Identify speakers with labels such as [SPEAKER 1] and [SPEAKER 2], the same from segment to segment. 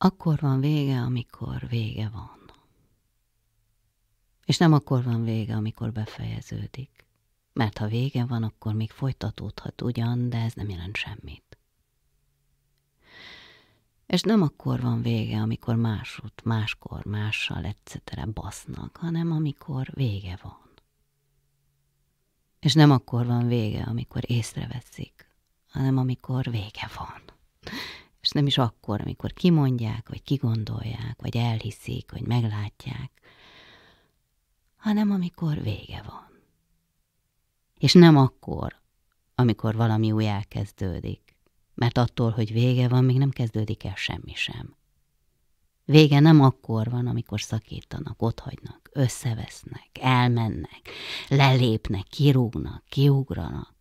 [SPEAKER 1] Akkor van vége, amikor vége van. És nem akkor van vége, amikor befejeződik. Mert ha vége van, akkor még folytatódhat ugyan, de ez nem jelent semmit. És nem akkor van vége, amikor másút, máskor, mással, etc. basznak, hanem amikor vége van. És nem akkor van vége, amikor észreveszik, hanem amikor vége van és nem is akkor, amikor kimondják, vagy kigondolják, vagy elhiszik, vagy meglátják, hanem amikor vége van. És nem akkor, amikor valami új elkezdődik, mert attól, hogy vége van, még nem kezdődik el semmi sem. Vége nem akkor van, amikor szakítanak, otthagynak, összevesznek, elmennek, lelépnek, kirúgnak, kiugranak.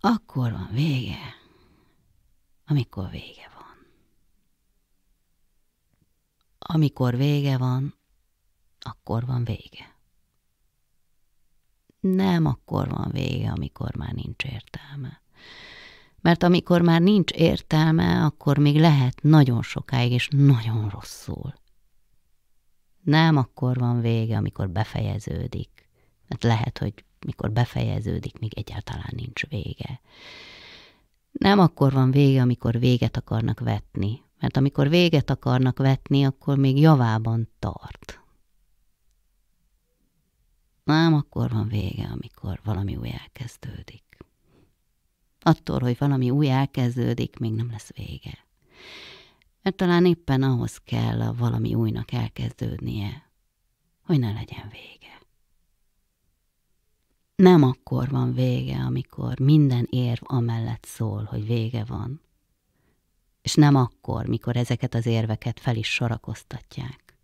[SPEAKER 1] Akkor van vége, amikor vége van. Amikor vége van, akkor van vége. Nem akkor van vége, amikor már nincs értelme. Mert amikor már nincs értelme, akkor még lehet nagyon sokáig és nagyon rosszul. Nem akkor van vége, amikor befejeződik. Mert lehet, hogy mikor befejeződik, még egyáltalán nincs vége. Nem akkor van vége, amikor véget akarnak vetni, mert amikor véget akarnak vetni, akkor még javában tart. Nem akkor van vége, amikor valami új elkezdődik. Attól, hogy valami új elkezdődik, még nem lesz vége. Mert talán éppen ahhoz kell a valami újnak elkezdődnie, hogy ne legyen vége nem akkor van vége, amikor minden érv amellett szól, hogy vége van. És nem akkor, mikor ezeket az érveket fel is sorakoztatják.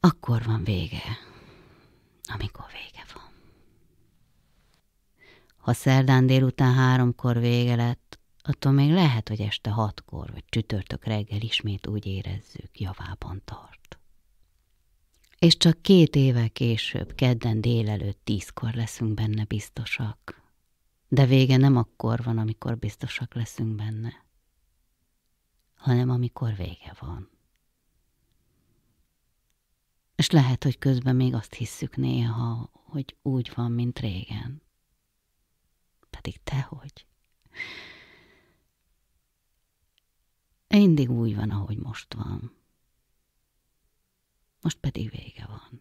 [SPEAKER 1] Akkor van vége, amikor vége van. Ha szerdán délután háromkor vége lett, attól még lehet, hogy este hatkor vagy csütörtök reggel ismét úgy érezzük, javában tart és csak két éve később, kedden délelőtt tízkor leszünk benne biztosak. De vége nem akkor van, amikor biztosak leszünk benne, hanem amikor vége van. És lehet, hogy közben még azt hisszük néha, hogy úgy van, mint régen. Pedig hogy? Mindig úgy van, ahogy most van most pedig vége van.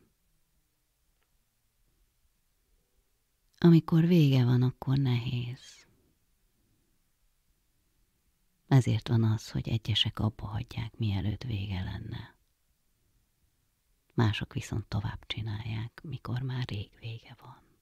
[SPEAKER 1] Amikor vége van, akkor nehéz. Ezért van az, hogy egyesek abba hagyják, mielőtt vége lenne. Mások viszont tovább csinálják, mikor már rég vége van.